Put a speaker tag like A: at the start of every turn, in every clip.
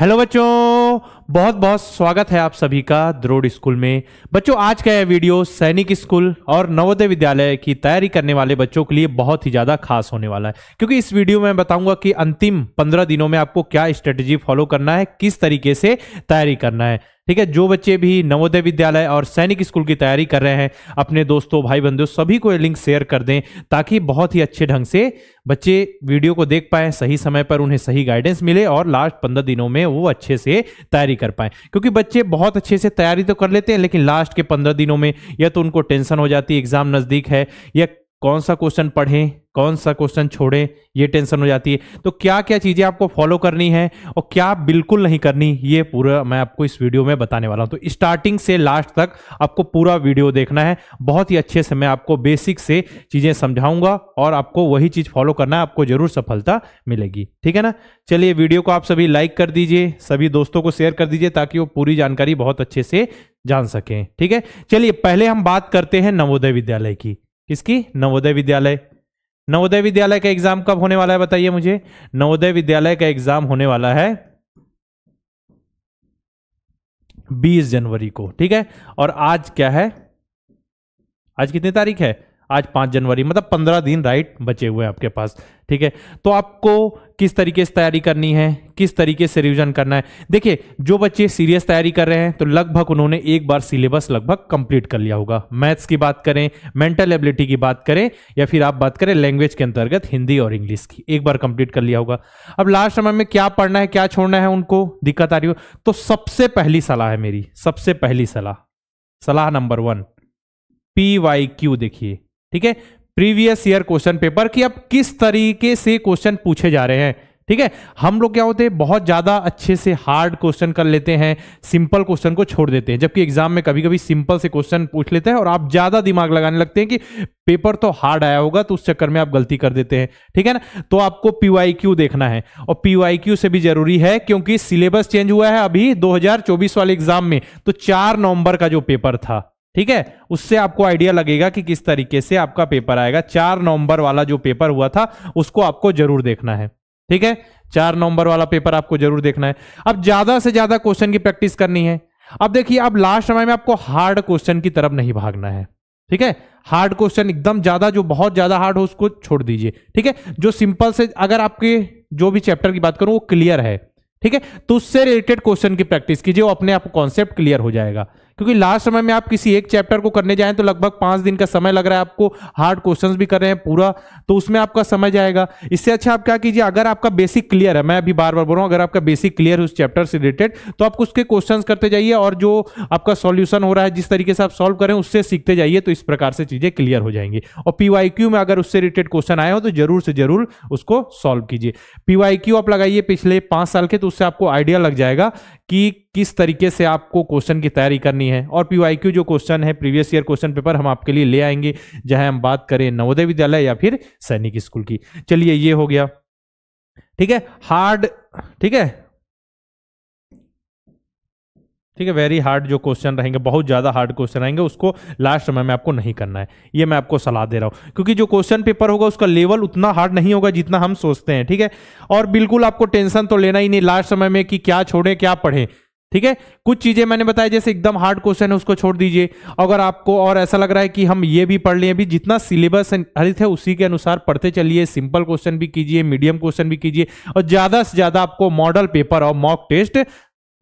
A: hello बच्चों बहुत बहुत स्वागत है आप सभी का द्रोड स्कूल में बच्चों आज का यह वीडियो सैनिक स्कूल और नवोदय विद्यालय की तैयारी करने वाले बच्चों के लिए बहुत ही ज़्यादा खास होने वाला है क्योंकि इस वीडियो में बताऊंगा कि अंतिम पंद्रह दिनों में आपको क्या स्ट्रेटेजी फॉलो करना है किस तरीके से तैयारी करना है ठीक है जो बच्चे भी नवोदय विद्यालय और सैनिक स्कूल की तैयारी कर रहे हैं अपने दोस्तों भाई बंधु सभी को ये लिंक शेयर कर दें ताकि बहुत ही अच्छे ढंग से बच्चे वीडियो को देख पाए सही समय पर उन्हें सही गाइडेंस मिले और लास्ट पंद्रह दिनों में वो अच्छे से तैयारी कर पाए क्योंकि बच्चे बहुत अच्छे से तैयारी तो कर लेते हैं लेकिन लास्ट के पंद्रह दिनों में या तो उनको टेंशन हो जाती है एग्जाम नज़दीक है या कौन सा क्वेश्चन पढ़ें कौन सा क्वेश्चन छोड़ें ये टेंशन हो जाती है तो क्या क्या चीज़ें आपको फॉलो करनी है और क्या बिल्कुल नहीं करनी ये पूरा मैं आपको इस वीडियो में बताने वाला हूं तो स्टार्टिंग से लास्ट तक आपको पूरा वीडियो देखना है बहुत ही अच्छे से मैं आपको बेसिक से चीज़ें समझाऊंगा और आपको वही चीज़ फॉलो करना है आपको ज़रूर सफलता मिलेगी ठीक है ना चलिए वीडियो को आप सभी लाइक कर दीजिए सभी दोस्तों को शेयर कर दीजिए ताकि वो पूरी जानकारी बहुत अच्छे से जान सकें ठीक है चलिए पहले हम बात करते हैं नवोदय विद्यालय की किसकी नवोदय विद्यालय नवोदय विद्यालय का एग्जाम कब होने वाला है बताइए मुझे नवोदय विद्यालय का एग्जाम होने वाला है 20 जनवरी को ठीक है और आज क्या है आज कितनी तारीख है आज पाँच जनवरी मतलब पंद्रह दिन राइट बचे हुए हैं आपके पास ठीक है तो आपको किस तरीके से तैयारी करनी है किस तरीके से रिवीजन करना है देखिए जो बच्चे सीरियस तैयारी कर रहे हैं तो लगभग उन्होंने एक बार सिलेबस लगभग कंप्लीट कर लिया होगा मैथ्स की बात करें मेंटल एबिलिटी की बात करें या फिर आप बात करें लैंग्वेज के अंतर्गत हिंदी और इंग्लिश की एक बार कंप्लीट कर लिया होगा अब लास्ट समय में क्या पढ़ना है क्या छोड़ना है उनको दिक्कत आ रही हो तो सबसे पहली सलाह है मेरी सबसे पहली सलाह सलाह number one P Y Q देखिए ठीक है प्रीवियस ईयर क्वेश्चन पेपर कि अब किस तरीके से क्वेश्चन पूछे जा रहे हैं ठीक है हम लोग क्या होते हैं बहुत ज़्यादा अच्छे से हार्ड क्वेश्चन कर लेते हैं सिंपल क्वेश्चन को छोड़ देते हैं जबकि एग्जाम में कभी कभी सिंपल से क्वेश्चन पूछ लेते हैं और आप ज़्यादा दिमाग लगाने लगते हैं कि पेपर तो हार्ड आया होगा तो उस चक्कर में आप गलती कर देते हैं ठीक है ना तो आपको पी देखना है और पी से भी जरूरी है क्योंकि सिलेबस चेंज हुआ है अभी दो वाले एग्जाम में तो चार नवंबर का जो पेपर था ठीक है उससे आपको आइडिया लगेगा कि किस तरीके से आपका पेपर आएगा चार नवंबर वाला जो पेपर हुआ था उसको आपको जरूर देखना है ठीक है चार नवंबर वाला पेपर आपको जरूर देखना है अब ज्यादा से ज्यादा क्वेश्चन की प्रैक्टिस करनी है अब देखिए अब लास्ट समय में आपको हार्ड क्वेश्चन की तरफ नहीं भागना है ठीक है हार्ड क्वेश्चन एकदम ज्यादा जो बहुत ज्यादा हार्ड हो उसको छोड़ दीजिए ठीक है जो सिंपल से अगर आपके जो भी चैप्टर की बात करूं वो क्लियर है ठीक है तो उससे रिलेटेड क्वेश्चन की प्रैक्टिस कीजिए वो अपने आप कॉन्सेप्ट क्लियर हो जाएगा क्योंकि लास्ट समय में आप किसी एक चैप्टर को करने जाएं तो लगभग पाँच दिन का समय लग रहा है आपको हार्ड क्वेश्चन भी कर रहे हैं पूरा तो उसमें आपका समय जाएगा इससे अच्छा आप क्या कीजिए अगर आपका बेसिक क्लियर है मैं अभी बार बार बोल रहा हूँ अगर आपका बेसिक क्लियर है उस चैप्टर से रिलेटेड तो आप उसके क्वेश्चन करते जाइए और जो आपका सोल्यूशन हो रहा है जिस तरीके से आप सॉल्व करें उससे सीखते जाइए तो इस प्रकार से चीज़ें क्लियर हो जाएंगी और क्यू में अगर उससे रिलेटेड क्वेश्चन आए हो तो जरूर से जरूर उसको सॉल्व कीजिए क्यू आप लगाइए पिछले पाँच साल के तो उससे आपको आइडिया लग जाएगा कि किस तरीके से आपको क्वेश्चन की तैयारी करनी है और पी जो क्वेश्चन है प्रीवियस ईयर क्वेश्चन पेपर हम आपके लिए ले आएंगे जहां हम बात करें नवोदय विद्यालय या फिर सैनिक स्कूल की चलिए ये हो गया ठीक है हार्ड ठीक है ठीक है वेरी हार्ड जो क्वेश्चन रहेंगे बहुत ज़्यादा हार्ड क्वेश्चन रहेंगे उसको लास्ट समय में आपको नहीं करना है ये मैं आपको सलाह दे रहा हूं क्योंकि जो क्वेश्चन पेपर होगा उसका लेवल उतना हार्ड नहीं होगा जितना हम सोचते हैं ठीक है और बिल्कुल आपको टेंशन तो लेना ही नहीं लास्ट समय में कि क्या छोड़ें क्या पढ़ें ठीक है कुछ चीजें मैंने बताया जैसे एकदम हार्ड क्वेश्चन है उसको छोड़ दीजिए अगर आपको और ऐसा लग रहा है कि हम ये भी पढ़ लें अभी जितना सिलेबस हरित है उसी के अनुसार पढ़ते चलिए सिंपल क्वेश्चन भी कीजिए मीडियम क्वेश्चन भी कीजिए और ज्यादा से ज्यादा आपको मॉडल पेपर और मॉक टेस्ट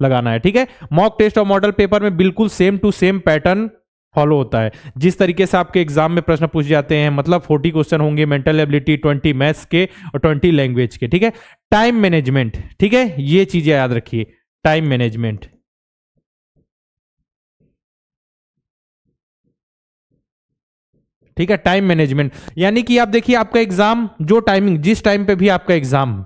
A: लगाना है ठीक है मॉक टेस्ट और मॉडल पेपर में बिल्कुल same to same pattern follow होता है जिस तरीके से आपके एग्जाम में प्रश्न पूछ जाते हैं मतलब 40 क्वेश्चन होंगे मेंटल एबिलिटी 20 मैथ्स के और 20 लैंग्वेज के ठीक है टाइम मैनेजमेंट ठीक है ये चीजें याद रखिए टाइम मैनेजमेंट ठीक है टाइम मैनेजमेंट यानी कि आप देखिए आपका एग्जाम जो टाइमिंग जिस टाइम पे भी आपका एग्जाम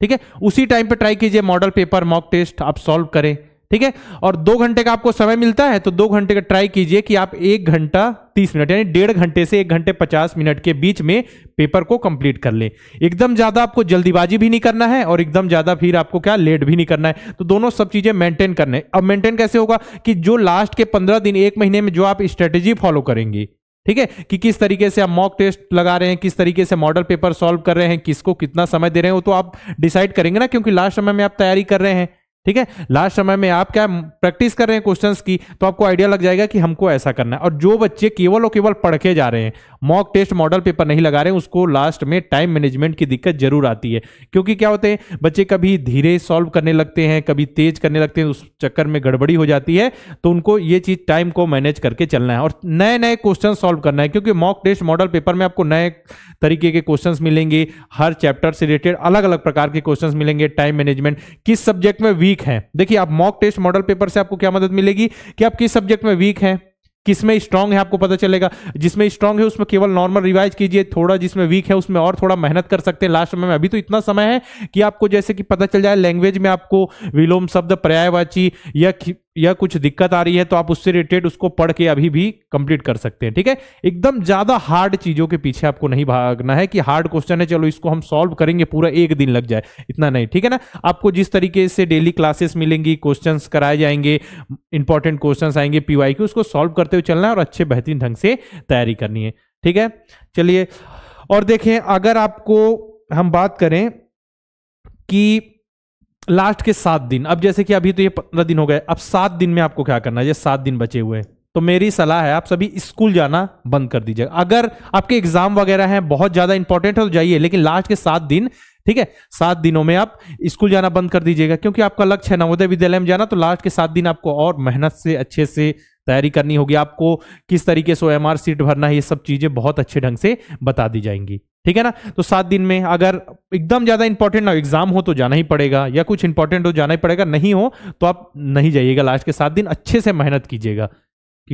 A: ठीक है उसी टाइम पे ट्राई कीजिए मॉडल पेपर मॉक टेस्ट आप सॉल्व करें ठीक है और दो घंटे का आपको समय मिलता है तो दो घंटे का ट्राई कीजिए कि आप एक घंटा तीस मिनट यानी डेढ़ घंटे से एक घंटे पचास मिनट के बीच में पेपर को कंप्लीट कर लें एकदम ज़्यादा आपको जल्दीबाजी भी नहीं करना है और एकदम ज़्यादा फिर आपको क्या लेट भी नहीं करना है तो दोनों सब चीज़ें मेंटेन करना है अब मेंटेन कैसे होगा कि जो लास्ट के पंद्रह दिन एक महीने में जो आप स्ट्रेटेजी फॉलो करेंगे ठीक है कि किस तरीके से आप मॉक टेस्ट लगा रहे हैं किस तरीके से मॉडल पेपर सॉल्व कर रहे हैं किसको कितना समय दे रहे हैं वो तो आप डिसाइड करेंगे ना क्योंकि लास्ट समय में आप तैयारी कर रहे हैं ठीक है लास्ट समय में आप क्या प्रैक्टिस कर रहे हैं क्वेश्चन की तो आपको आइडिया लग जाएगा कि हमको ऐसा करना है और जो बच्चे केवल और केवल पढ़ के जा रहे हैं मॉक टेस्ट मॉडल पेपर नहीं लगा रहे हैं उसको लास्ट में टाइम मैनेजमेंट की दिक्कत जरूर आती है क्योंकि क्या होते हैं बच्चे कभी धीरे सॉल्व करने लगते हैं कभी तेज करने लगते हैं उस चक्कर में गड़बड़ी हो जाती है तो उनको ये चीज टाइम को मैनेज करके चलना है और नए नए क्वेश्चन सॉल्व करना है क्योंकि मॉक टेस्ट मॉडल पेपर में आपको नए तरीके के क्वेश्चन मिलेंगे हर चैप्टर से रिलेटेड अलग अलग प्रकार के क्वेश्चन मिलेंगे टाइम मैनेजमेंट किस सब्जेक्ट में वीक वीक है देखिए आप मॉक टेस्ट मॉडल पेपर से आपको क्या मदद मिलेगी कि आप किस सब्जेक्ट में वीक है किसमें स्ट्रांग है आपको पता चलेगा जिसमें स्ट्रांग है उसमें केवल नॉर्मल रिवाइज कीजिए थोड़ा जिसमें वीक है उसमें और थोड़ा मेहनत कर सकते हैं लास्ट समय में अभी तो इतना समय है कि आपको जैसे कि पता चल जाए लैंग्वेज में आपको विलोम शब्द पर्यायवाची या या कुछ दिक्कत आ रही है तो आप उससे रिलेटेड उसको पढ़ के अभी भी कंप्लीट कर सकते हैं ठीक है एकदम ज्यादा हार्ड चीजों के पीछे आपको नहीं भागना है कि हार्ड क्वेश्चन है चलो इसको हम सॉल्व करेंगे पूरा एक दिन लग जाए इतना नहीं ठीक है ना आपको जिस तरीके से डेली क्लासेस मिलेंगी क्वेश्चन कराए जाएंगे इंपॉर्टेंट क्वेश्चन आएंगे पी के उसको सॉल्व करते हुए चलना है और अच्छे बेहतरीन ढंग से तैयारी करनी है ठीक है चलिए और देखें अगर आपको हम बात करें कि लास्ट के सात दिन अब जैसे कि अभी तो ये पंद्रह दिन हो गए अब सात दिन में आपको क्या करना है सात दिन बचे हुए हैं तो मेरी सलाह है आप सभी स्कूल जाना बंद कर दीजिएगा अगर आपके एग्जाम वगैरह हैं बहुत ज्यादा इंपॉर्टेंट है तो जाइए लेकिन लास्ट के सात दिन ठीक है सात दिनों में आप स्कूल जाना बंद कर दीजिएगा क्योंकि आपका लक्ष्य है नवोदय विद्यालय में जाना तो लास्ट के सात दिन आपको और मेहनत से अच्छे से तैयारी करनी होगी आपको किस तरीके से ओ एम सीट भरना है ये सब चीजें बहुत अच्छे ढंग से बता दी जाएंगी ठीक है ना तो सात दिन में अगर एकदम ज्यादा इंपॉर्टेंट ना हो एग्जाम हो तो जाना ही पड़ेगा या कुछ इंपॉर्टेंट हो जाना ही पड़ेगा नहीं हो तो आप नहीं जाइएगा लास्ट के सात दिन अच्छे से मेहनत कीजिएगा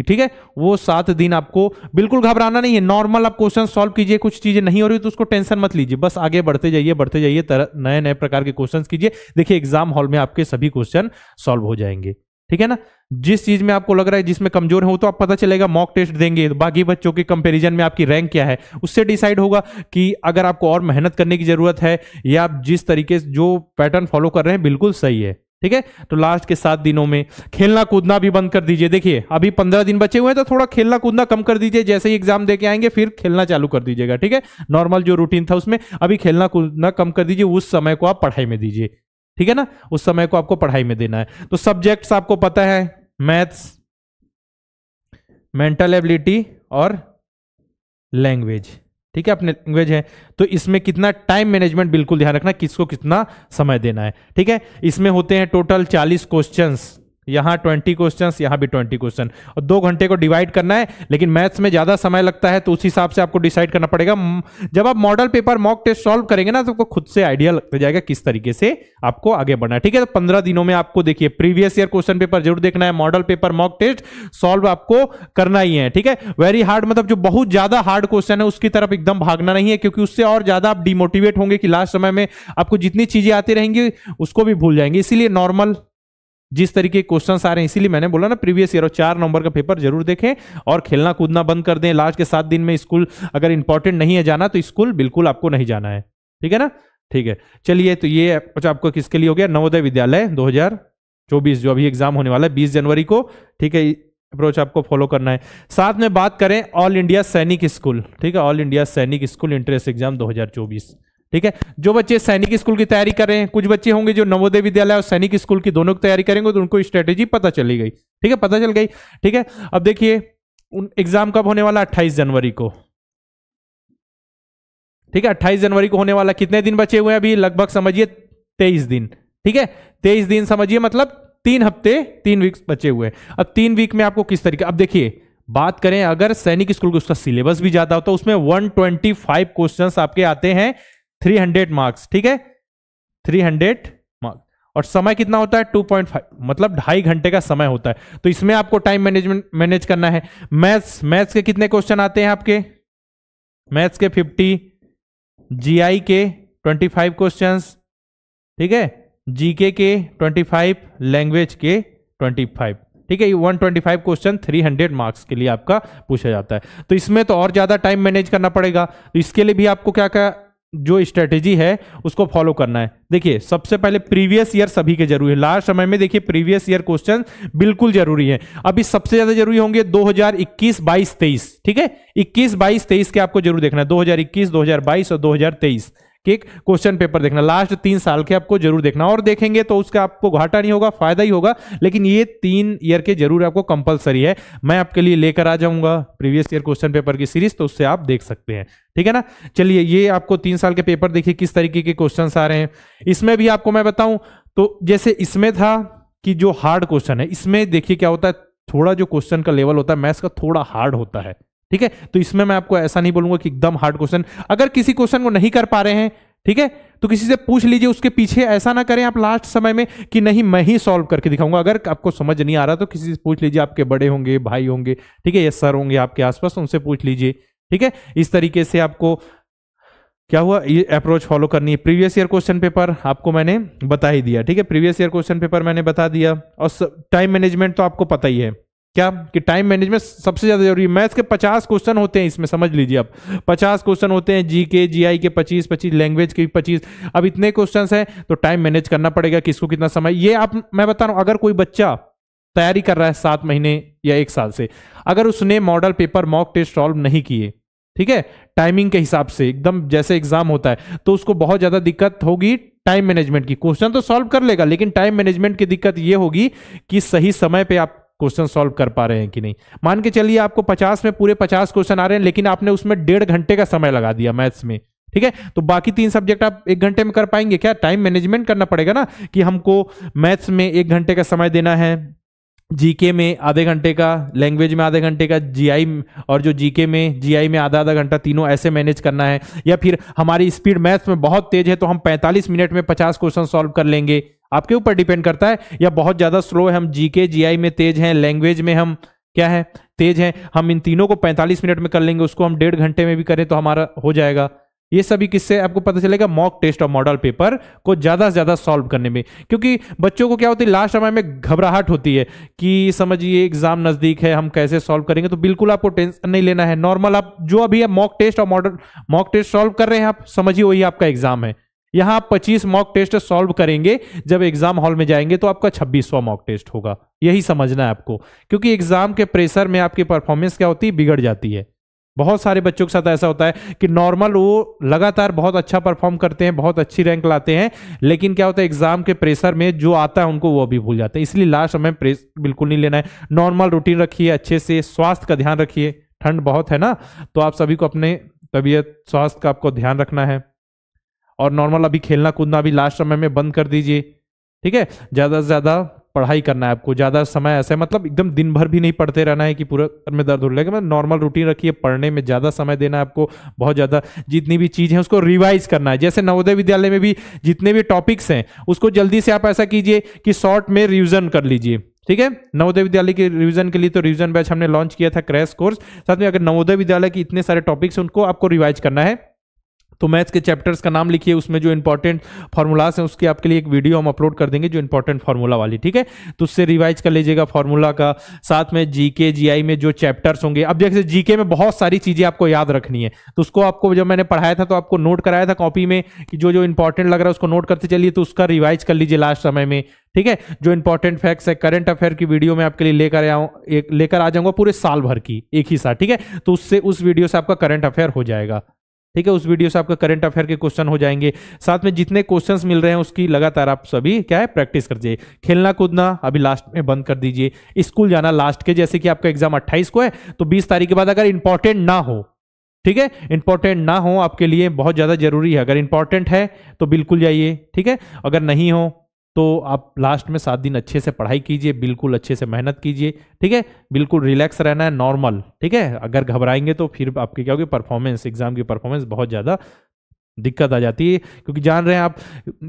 A: ठीक है वो सात दिन आपको बिल्कुल घबराना नहीं है नॉर्मल आप क्वेश्चन सॉल्व कीजिए कुछ चीजें नहीं हो रही तो उसको टेंशन मत लीजिए बस आगे बढ़ते जाइए बढ़ते जाइए नए नए प्रकार के क्वेश्चंस कीजिए देखिए एग्जाम हॉल में आपके सभी क्वेश्चन सॉल्व हो जाएंगे ठीक है ना जिस चीज में आपको लग रहा है जिसमें कमजोर है वो तो आप पता चलेगा मॉक टेस्ट देंगे तो बाकी बच्चों के कंपैरिजन में आपकी रैंक क्या है उससे डिसाइड होगा कि अगर आपको और मेहनत करने की जरूरत है या आप जिस तरीके से जो पैटर्न फॉलो कर रहे हैं बिल्कुल सही है ठीक है तो लास्ट के सात दिनों में खेलना कूदना भी बंद कर दीजिए देखिए अभी पंद्रह दिन बचे हुए हैं तो थोड़ा खेलना कूदना कम कर दीजिए जैसे ही एग्जाम देके आएंगे फिर खेलना चालू कर दीजिएगा ठीक है नॉर्मल जो रूटीन था उसमें अभी खेलना कूदना कम कर दीजिए उस समय को आप पढ़ाई में दीजिए ठीक है ना उस समय को आपको पढ़ाई में देना है तो सब्जेक्ट्स आपको पता है मैथ्स मेंटल एबिलिटी और लैंग्वेज ठीक है अपने लैंग्वेज है तो इसमें कितना टाइम मैनेजमेंट बिल्कुल ध्यान रखना किसको कितना समय देना है ठीक है इसमें होते हैं टोटल 40 क्वेश्चंस यहां ट्वेंटी क्वेश्चन यहां भी ट्वेंटी क्वेश्चन और दो घंटे को डिवाइड करना है लेकिन मैथ्स में ज़्यादा समय लगता है तो उस हिसाब से आपको डिसाइड करना पड़ेगा जब आप model paper mock test solve करेंगे ना तो आपको खुद से आइडिया लग जाएगा किस तरीके से आपको आगे बढ़ना है ठीक है तो पंद्रह दिनों में आपको देखिए प्रीवियस ईयर क्वेश्चन पेपर जरूर देखना है model paper mock test solve आपको करना ही है ठीक है वेरी हार्ड मतलब जो बहुत ज़्यादा हार्ड क्वेश्चन है उसकी तरफ एकदम भागना नहीं है क्योंकि उससे और ज़्यादा आप डिमोटिवेट होंगे कि लास्ट समय में आपको जितनी चीज़ें आती रहेंगी उसको भी भूल जाएंगे इसीलिए नॉर्मल जिस तरीके के क्वेश्चन आ रहे हैं इसीलिए मैंने बोला ना प्रीवियस ईयर और चार नंबर का पेपर जरूर देखें और खेलना कूदना बंद कर दें लास्ट के सात दिन में स्कूल अगर इंपॉर्टेंट नहीं है जाना तो स्कूल बिल्कुल आपको नहीं जाना है ठीक है ना ठीक है चलिए तो ये अच्छा आपको किसके लिए हो गया नवोदय विद्यालय चौबीस जो अभी एग्जाम होने वाला है बीस जनवरी को ठीक है अप्रोच आपको फॉलो करना है साथ में बात करें ऑल इंडिया सैनिक स्कूल ठीक है all India Sainik school entrance exam 2024 ठीक है जो बच्चे सैनिक स्कूल की तैयारी कर रहे हैं कुछ बच्चे होंगे जो नवोदय विद्यालय और सैनिक स्कूल की दोनों की तैयारी करेंगे तो उनको स्ट्रेटेजी पता चली गई ठीक है पता चल गई ठीक है अब देखिए एग्जाम कब होने वाला अट्ठाईस जनवरी को ठीक है अट्ठाईस जनवरी को होने वाला कितने दिन बचे हुए हैं अभी लगभग समझिए तेईस दिन ठीक है तेईस दिन समझिए मतलब तीन हफ्ते तीन वीक बचे हुए हैं अब तीन वीक में आपको किस तरीके अब देखिए बात करें अगर सैनिक स्कूल का उसका सिलेबस भी ज्यादा होता तो है उसमें 125 क्वेश्चंस आपके आते हैं थ्री हंड्रेड मार्क्स ठीक है थ्री हंड्रेड मार्क्स और समय कितना होता है टू पॉइंट फाइव मतलब ढाई घंटे का समय होता है तो इसमें आपको टाइम मैनेजमेंट मैनेज करना है मैथ्स मैथ्स के कितने क्वेश्चन आते हैं आपके मैथ्स के फिफ्टी जी के ट्वेंटी फाइव क्वेश्चन ठीक है जीके के ट्वेंटी फाइव लैंग्वेज के ट्वेंटी फाइव ठीक है one twenty five question three hundred marks के लिए आपका पूछा जाता है तो इसमें तो और ज़्यादा टाइम मैनेज करना पड़ेगा तो इसके लिए भी आपको क्या क्या जो स्ट्रेटेजी है उसको फॉलो करना है देखिए सबसे पहले प्रीवियस ईयर सभी के जरूरी है लास्ट समय में देखिए प्रीवियस ईयर क्वेश्चन बिल्कुल जरूरी है अभी सबसे ज्यादा जरूरी होंगे 2021 22 23 ठीक है 21 22 23 के आपको जरूर देखना है 2021 2022 और 2023 कि एक क्वेश्चन पेपर देखना लास्ट तीन साल के आपको जरूर देखना और देखेंगे तो उसका आपको घाटा नहीं होगा फायदा ही होगा लेकिन ये तीन ईयर के जरूर आपको कंपलसरी है मैं आपके लिए लेकर आ जाऊंगा प्रीवियस ईयर क्वेश्चन पेपर की सीरीज तो उससे आप देख सकते हैं ठीक है ना चलिए ये आपको तीन साल के पेपर देखिए किस तरीके के क्वेश्चन आ रहे हैं इसमें भी आपको मैं बताऊं तो जैसे इसमें था कि जो हार्ड क्वेश्चन है इसमें देखिए क्या होता है थोड़ा जो क्वेश्चन का लेवल होता है मैथ्स का थोड़ा हार्ड होता है ठीक है तो इसमें मैं आपको ऐसा नहीं बोलूंगा कि एकदम हार्ड क्वेश्चन अगर किसी क्वेश्चन को नहीं कर पा रहे हैं ठीक है तो किसी से पूछ लीजिए उसके पीछे ऐसा ना करें आप लास्ट समय में कि नहीं मैं ही सॉल्व करके दिखाऊंगा अगर आपको समझ नहीं आ रहा तो किसी से पूछ लीजिए आपके बड़े होंगे भाई होंगे ठीक है ये सर होंगे आपके आसपास उनसे पूछ लीजिए ठीक है इस तरीके से आपको क्या हुआ ये अप्रोच फॉलो करनी है प्रीवियस ईयर क्वेश्चन पेपर आपको मैंने बता ही दिया ठीक है प्रीवियस ईयर क्वेश्चन पेपर मैंने बता दिया और टाइम मैनेजमेंट तो आपको पता ही है क्या कि टाइम मैनेजमेंट सबसे ज्यादा जरूरी है मैथ्स के पचास क्वेश्चन होते हैं इसमें समझ लीजिए आप पचास क्वेश्चन होते हैं जी के जी आई के पच्चीस पच्चीस लैंग्वेज के पच्चीस अब इतने क्वेश्चन हैं तो टाइम मैनेज करना पड़ेगा किसको कितना समय ये आप मैं बता रहा हूं अगर कोई बच्चा तैयारी कर रहा है सात महीने या एक साल से अगर उसने model paper mock test solve नहीं किए ठीक है टाइमिंग के हिसाब से एकदम जैसे एग्जाम होता है तो उसको बहुत ज्यादा दिक्कत होगी टाइम मैनेजमेंट की क्वेश्चन तो सॉल्व कर लेगा लेकिन टाइम मैनेजमेंट की दिक्कत यह होगी कि सही समय पे आप क्वेश्चन सॉल्व कर पा रहे हैं कि नहीं मान के चलिए आपको पचास में पूरे पचास क्वेश्चन आ रहे हैं लेकिन आपने उसमें डेढ़ घंटे का समय लगा दिया मैथ्स में ठीक है तो बाकी तीन सब्जेक्ट आप एक घंटे में कर पाएंगे क्या टाइम मैनेजमेंट करना पड़ेगा ना कि हमको मैथ्स में एक घंटे का समय देना है जीके में आधे घंटे का लैंग्वेज में आधे घंटे का जीआई और जो जीके में जीआई में आधा आधा घंटा तीनों ऐसे मैनेज करना है या फिर हमारी स्पीड मैथ्स में बहुत तेज है तो हम 45 मिनट में 50 क्वेश्चन सॉल्व कर लेंगे आपके ऊपर डिपेंड करता है या बहुत ज्यादा स्लो है हम जीके जीआई में तेज हैं लैंग्वेज में हम क्या है तेज हैं हम इन तीनों को 45 मिनट में कर लेंगे उसको हम डेढ़ घंटे में भी करें तो हमारा हो जाएगा ये सभी किससे आपको पता चलेगा मॉक टेस्ट और मॉडल पेपर को ज़्यादा से ज़्यादा सॉल्व करने में क्योंकि बच्चों को क्या होती है लास्ट समय में घबराहट होती है कि समझिए एग्जाम नज़दीक है हम कैसे सॉल्व करेंगे तो बिल्कुल आपको टेंशन नहीं लेना है नॉर्मल आप जो अभी है मॉक टेस्ट और मॉडल मॉक टेस्ट सॉल्व कर रहे हैं आप समझिए वही आपका एग्जाम है यहां आप 25 मॉक टेस्ट सॉल्व करेंगे जब एग्जाम हॉल में जाएंगे तो आपका छब्बीसवा मॉक टेस्ट होगा यही समझना है आपको क्योंकि एग्जाम के प्रेशर में आपकी परफॉर्मेंस क्या होती है बिगड़ जाती है बहुत सारे बच्चों के साथ ऐसा होता है कि नॉर्मल वो लगातार बहुत अच्छा परफॉर्म करते हैं बहुत अच्छी रैंक लाते हैं लेकिन क्या होता है एग्जाम के प्रेशर में जो आता है उनको वो अभी भूल जाते हैं इसलिए लास्ट समय प्रेस बिल्कुल नहीं लेना है नॉर्मल रूटीन रखिए अच्छे से स्वास्थ्य का ध्यान रखिए ठंड बहुत है ना तो आप सभी को अपने तबीयत स्वास्थ्य का आपको ध्यान रखना है और नॉर्मल अभी खेलना कूदना अभी लास्ट समय में बंद कर दीजिए ठीक है ज़्यादा से ज़्यादा पढ़ाई करना है आपको ज़्यादा समय ऐसा है मतलब एकदम दिन भर भी नहीं पढ़ते रहना है कि पूरा सर में दर्द हो लेकिन मतलब नॉर्मल रूटीन रखिए पढ़ने में ज़्यादा समय देना है आपको बहुत ज़्यादा जितनी भी चीज़ है उसको रिवाइज करना है जैसे नवोदय विद्यालय में भी जितने भी टॉपिक्स हैं उसको जल्दी से आप ऐसा कीजिए कि शॉर्ट में रिविजन कर लीजिए ठीक है नवोदय विद्यालय के रिवीजन के लिए तो रिवीजन बैच हमने लॉन्च किया था क्रैश कोर्स साथ में अगर नवोदय विद्यालय के इतने सारे टॉपिक्स उनको आपको रिवाइज करना है तो मैथ्स के चैप्टर्स का नाम लिखिए उसमें जो इंपॉर्टेंट फार्मूलाज हैं उसके आपके लिए एक वीडियो हम अपलोड कर देंगे जो इंपॉर्टेंट फार्मूला वाली ठीक है तो उससे रिवाइज कर लीजिएगा फार्मूला का साथ में जीके जीआई में जो चैप्टर्स होंगे अब जैसे जीके में बहुत सारी चीजें आपको याद रखनी है तो उसको आपको जब मैंने पढ़ाया था तो आपको नोट कराया था कॉपी में कि जो जो इंपॉर्टेंट लग रहा है उसको नोट करते चलिए तो उसका रिवाइज कर लीजिए लास्ट समय में ठीक है जो इंपॉर्टेंट फैक्ट्स है करंट अफेयर की वीडियो में आपके लिए लेकर आया एक लेकर आ जाऊंगा पूरे साल भर की एक ही साथ ठीक है तो उससे उस वीडियो से आपका करंट अफेयर हो जाएगा ठीक है उस वीडियो से आपका करंट अफेयर के क्वेश्चन हो जाएंगे साथ में जितने क्वेश्चंस मिल रहे हैं उसकी लगातार आप सभी क्या है प्रैक्टिस कर दीजिए खेलना कूदना अभी लास्ट में बंद कर दीजिए स्कूल जाना लास्ट के जैसे कि आपका एग्जाम 28 को है तो 20 तारीख के बाद अगर इंपॉर्टेंट ना हो ठीक है इंपॉर्टेंट ना हो आपके लिए बहुत ज़्यादा जरूरी है अगर इंपॉर्टेंट है तो बिल्कुल जाइए ठीक है अगर नहीं हो तो आप लास्ट में सात दिन अच्छे से पढ़ाई कीजिए बिल्कुल अच्छे से मेहनत कीजिए ठीक है बिल्कुल रिलैक्स रहना है नॉर्मल ठीक है अगर घबराएंगे तो फिर आपकी क्या होगी परफॉर्मेंस एग्जाम की परफॉर्मेंस बहुत ज़्यादा दिक्कत आ जाती है क्योंकि जान रहे हैं आप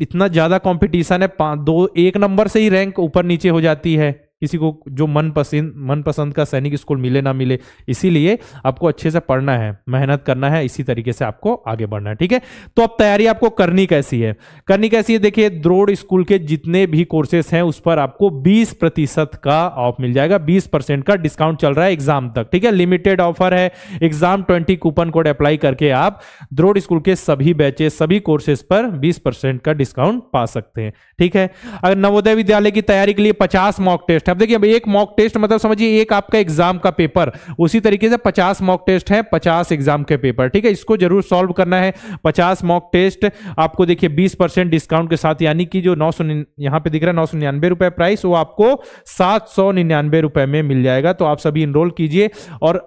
A: इतना ज़्यादा कंपटीशन है पाँच दो एक नंबर से ही रैंक ऊपर नीचे हो जाती है किसी को जो मन पसंद मन पसंद का सैनिक स्कूल मिले ना मिले इसीलिए आपको अच्छे से पढ़ना है मेहनत करना है इसी तरीके से आपको आगे बढ़ना है ठीक है तो अब तैयारी आपको करनी कैसी है करनी कैसी है देखिए द्रोड़ स्कूल के जितने भी कोर्सेस हैं उस पर आपको बीस प्रतिशत का ऑफ मिल जाएगा बीस परसेंट का डिस्काउंट चल रहा है एग्जाम तक ठीक है लिमिटेड ऑफर है exam twenty coupon code apply करके आप द्रोड़ स्कूल के सभी बैचेस सभी कोर्सेस पर बीस परसेंट का डिस्काउंट पा सकते हैं ठीक है अगर नवोदय विद्यालय की तैयारी के लिए पचास मॉक टेस्ट है अब देखिए अब एक मॉक टेस्ट मतलब समझिए एक आपका एग्जाम का पेपर उसी तरीके से पचास मॉक टेस्ट है पचास एग्जाम के पेपर ठीक है इसको जरूर सॉल्व करना है पचास मॉक टेस्ट आपको देखिए बीस परसेंट डिस्काउंट के साथ यानी कि जो नौ सौ यहाँ पे दिख रहा है नौ सौ रुपए प्राइस वो आपको सात सौ निन्यानवे रुपए में मिल जाएगा तो आप सभी इनरोल कीजिए और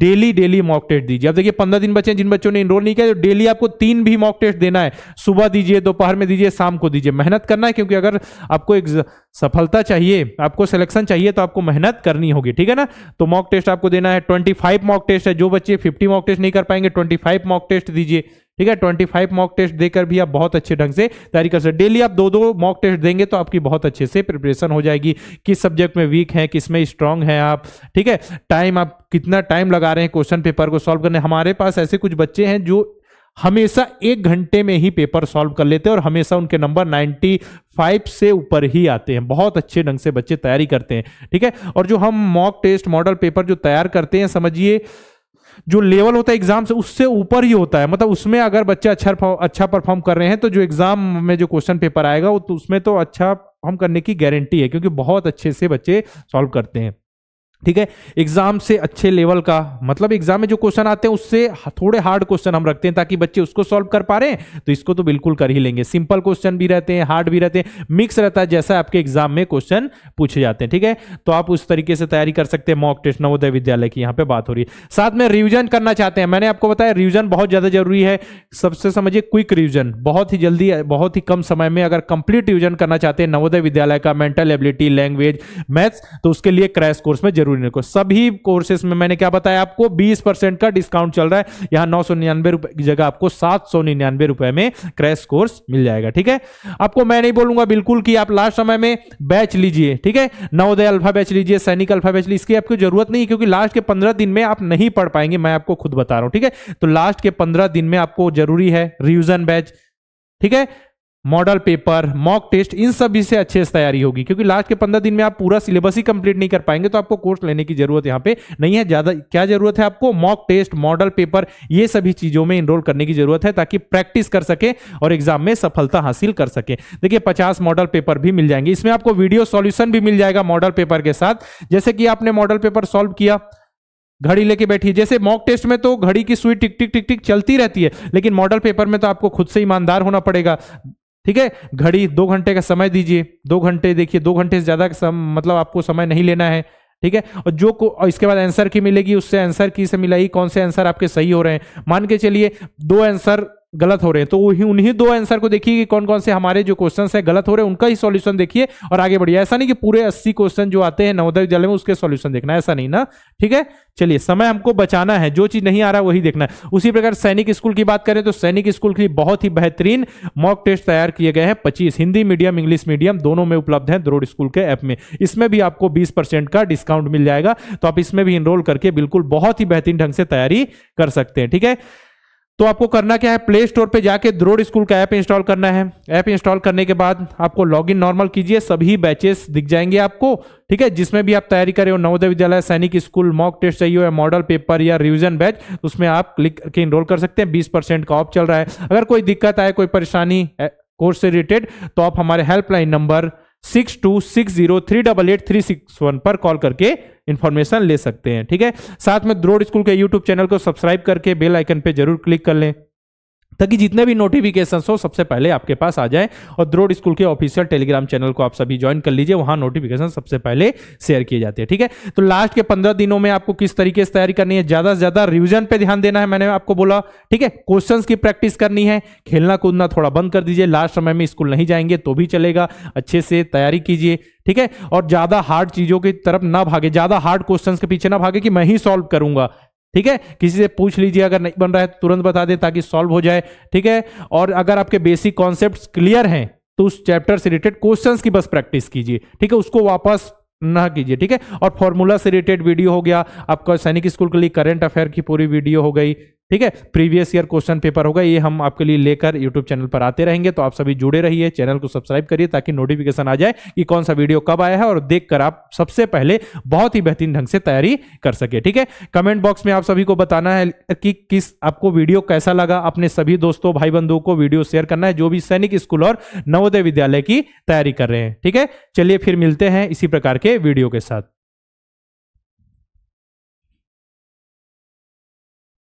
A: डेली डेली मॉक टेस्ट दीजिए अब देखिए पंद्रह दिन बचे हैं जिन बच्चों ने इनरोल नहीं किया तो डेली आपको तीन भी मॉक टेस्ट देना है सुबह दीजिए दोपहर में दीजिए शाम को दीजिए मेहनत करना है क्योंकि अगर आपको एक सफलता चाहिए आपको सिलेक्शन चाहिए तो आपको मेहनत करनी होगी ठीक है ना तो मॉक टेस्ट आपको देना है ट्वेंटी मॉक टेस्ट है जो बच्चे फिफ्टी मॉक टेस्ट नहीं कर पाएंगे ट्वेंटी मॉक टेस्ट दीजिए ठीक है ट्वेंटी फाइव मॉक टेस्ट देकर भी आप बहुत अच्छे ढंग से तैयारी कर सकते डेली आप दो दो मॉक टेस्ट देंगे तो आपकी बहुत अच्छे से प्रिपरेशन हो जाएगी किस सब्जेक्ट में वीक है किस में स्ट्रांग है आप ठीक है टाइम आप कितना टाइम लगा रहे हैं क्वेश्चन पेपर को सॉल्व करने हमारे पास ऐसे कुछ बच्चे हैं जो हमेशा एक घंटे में ही पेपर सॉल्व कर लेते हैं और हमेशा उनके नंबर 95 से ऊपर ही आते हैं बहुत अच्छे ढंग से बच्चे तैयारी करते हैं ठीक है और जो हम मॉक टेस्ट मॉडल पेपर जो तैयार करते हैं समझिए जो लेवल होता है एग्जाम से उससे ऊपर ही होता है मतलब उसमें अगर बच्चे अच्छा अच्छा परफॉर्म कर रहे हैं तो जो एग्जाम में जो क्वेश्चन पेपर आएगा वो तो उसमें तो अच्छा परफॉर्म करने की गारंटी है क्योंकि बहुत अच्छे से बच्चे सॉल्व करते हैं ठीक है एग्जाम से अच्छे लेवल का मतलब एग्जाम में जो क्वेश्चन आते हैं उससे थोड़े हार्ड क्वेश्चन हम रखते हैं ताकि बच्चे उसको सॉल्व कर पा रहे हैं तो इसको तो बिल्कुल कर ही लेंगे सिंपल क्वेश्चन भी रहते हैं हार्ड भी रहते हैं मिक्स रहता है जैसा आपके एग्जाम में क्वेश्चन पूछे जाते हैं ठीक है तो आप उस तरीके से तैयारी कर सकते हैं मॉक टेस्ट नवोदय विद्यालय की यहाँ पे बात हो रही है साथ में रिविजन करना चाहते हैं मैंने आपको बताया रिविजन बहुत ज्यादा जरूरी है सबसे समझिए क्विक रिविजन बहुत ही जल्दी बहुत ही कम समय में अगर कंप्लीट रिविजन करना चाहते हैं नवोदय विद्यालय का मेंटल एबिलिटी लैंग्वेज मैथ्स तो उसके लिए क्रैश कोर्स में जरूर ट्रूडिनर को सभी कोर्सेस में मैंने क्या बताया आपको 20 परसेंट का डिस्काउंट चल रहा है यहां नौ सौ निन्यानवे रुपए की जगह आपको सात सौ निन्यानवे रुपए में क्रैश कोर्स मिल जाएगा ठीक है आपको मैं नहीं बोलूंगा बिल्कुल कि आप लास्ट समय में बैच लीजिए ठीक है नवोदय अल्फा बैच लीजिए सैनिक अल्फा बैच लीजिए इसकी आपको जरूरत नहीं क्योंकि लास्ट के पंद्रह दिन में आप नहीं पढ़ पाएंगे मैं आपको खुद बता रहा हूं ठीक है तो लास्ट के पंद्रह दिन में आपको जरूरी है रिविजन बैच ठीक है मॉडल पेपर मॉक टेस्ट इन सभी से अच्छे से तैयारी होगी क्योंकि लास्ट के पंद्रह दिन में आप पूरा सिलेबस ही कंप्लीट नहीं कर पाएंगे तो आपको कोर्स लेने की जरूरत यहाँ पे नहीं है ज्यादा क्या जरूरत है आपको मॉक टेस्ट मॉडल पेपर ये सभी चीजों में इनरोल करने की जरूरत है ताकि प्रैक्टिस कर सके और एग्जाम में सफलता हासिल कर सके देखिए पचास मॉडल पेपर भी मिल जाएंगे इसमें आपको वीडियो सोल्यूशन भी मिल जाएगा मॉडल पेपर के साथ जैसे कि आपने मॉडल पेपर सॉल्व किया घड़ी लेके बैठी जैसे मॉक टेस्ट में तो घड़ी की सुई टिक टिक टिक टिक चलती रहती है लेकिन मॉडल पेपर में तो आपको खुद से ईमानदार होना पड़ेगा ठीक है घड़ी दो घंटे का समय दीजिए दो घंटे देखिए दो घंटे से ज़्यादा सम, मतलब आपको समय नहीं लेना है ठीक है और जो को और इसके बाद आंसर की मिलेगी उससे आंसर की से मिलाई कौन से आंसर आपके सही हो रहे हैं मान के चलिए दो आंसर गलत हो रहे हैं तो उन्हीं दो आंसर को देखिए कि कौन कौन से हमारे जो क्वेश्चन है गलत हो रहे हैं उनका ही सॉल्यूशन देखिए और आगे बढ़िए ऐसा नहीं कि पूरे अस्सी क्वेश्चन जो आते हैं नवोदय विद्यालय में उसके सॉल्यूशन देखना ऐसा नहीं ना ठीक है चलिए समय हमको बचाना है जो चीज नहीं आ रहा वही देखना है उसी प्रकार सैनिक स्कूल की बात करें तो सैनिक स्कूल की बहुत ही बेहतरीन मॉक टेस्ट तैयार किए गए हैं पच्चीस हिंदी मीडियम इंग्लिश मीडियम दोनों में उपलब्ध है द्रोड स्कूल के ऐप में इसमें भी आपको बीस का डिस्काउंट मिल जाएगा तो आप इसमें भी इनरोल करके बिल्कुल बहुत ही बेहतरीन ढंग से तैयारी कर सकते हैं ठीक है तो आपको करना क्या है प्ले स्टोर पे जाके द्रोड स्कूल का ऐप इंस्टॉल करना है ऐप इंस्टॉल करने के बाद आपको लॉगिन नॉर्मल कीजिए सभी बैचेस दिख जाएंगे आपको ठीक है जिसमें भी आप तैयारी करें हो नवोदय विद्यालय सैनिक स्कूल मॉक टेस्ट चाहिए या मॉडल पेपर या रिविजन बैच उसमें आप क्लिक करके इनरोल कर सकते हैं बीस परसेंट का ऑफ चल रहा है अगर कोई दिक्कत आए कोई परेशानी कोर्स से रिलेटेड तो आप हमारे helpline number six two six zero three double eight three six one पर कॉल करके इन्फॉर्मेशन ले सकते हैं ठीक है साथ में द्रोड स्कूल के यूट्यूब चैनल को सब्सक्राइब करके बेल आइकन पे जरूर क्लिक कर लें ताकि जितने भी नोटिफिकेशन हो सबसे पहले आपके पास आ जाए और द्रोड स्कूल के ऑफिशियल टेलीग्राम चैनल को आप सभी ज्वाइन कर लीजिए वहां नोटिफिकेशन सबसे पहले शेयर किए जाते हैं ठीक है तो लास्ट के पंद्रह दिनों में आपको किस तरीके से तैयारी करनी है ज्यादा से ज्यादा रिविजन पे ध्यान देना है मैंने आपको बोला ठीक है क्वेश्चन की प्रैक्टिस करनी है खेलना कूदना थोड़ा बंद कर दीजिए लास्ट समय में स्कूल नहीं जाएंगे तो भी चलेगा अच्छे से तैयारी कीजिए ठीक है और ज्यादा हार्ड चीजों की तरफ ना भागे ज्यादा हार्ड क्वेश्चंस के पीछे ना भागे कि मैं ही सॉल्व करूंगा ठीक है किसी से पूछ लीजिए अगर नहीं बन रहा है तो तुरंत बता दें ताकि सॉल्व हो जाए ठीक है और अगर आपके बेसिक कॉन्सेप्ट क्लियर हैं तो उस चैप्टर से रिलेटेड क्वेश्चन की बस प्रैक्टिस कीजिए ठीक है उसको वापस ना कीजिए ठीक है और फॉर्मूला से रिलेटेड वीडियो हो गया आपका सैनिक स्कूल के लिए करंट अफेयर की पूरी वीडियो हो गई ठीक है प्रीवियस ईयर क्वेश्चन पेपर होगा ये हम आपके लिए लेकर यूट्यूब चैनल पर आते रहेंगे तो आप सभी जुड़े रहिए चैनल को सब्सक्राइब करिए ताकि नोटिफिकेशन आ जाए कि कौन सा वीडियो कब आया है और देखकर आप सबसे पहले बहुत ही बेहतरीन ढंग से तैयारी कर सके ठीक है कमेंट बॉक्स में आप सभी को बताना है कि किस आपको वीडियो कैसा लगा अपने सभी दोस्तों भाई बंधुओं को वीडियो शेयर करना है जो भी सैनिक स्कूल और नवोदय विद्यालय की तैयारी कर रहे हैं ठीक है चलिए फिर मिलते हैं इसी प्रकार के वीडियो के साथ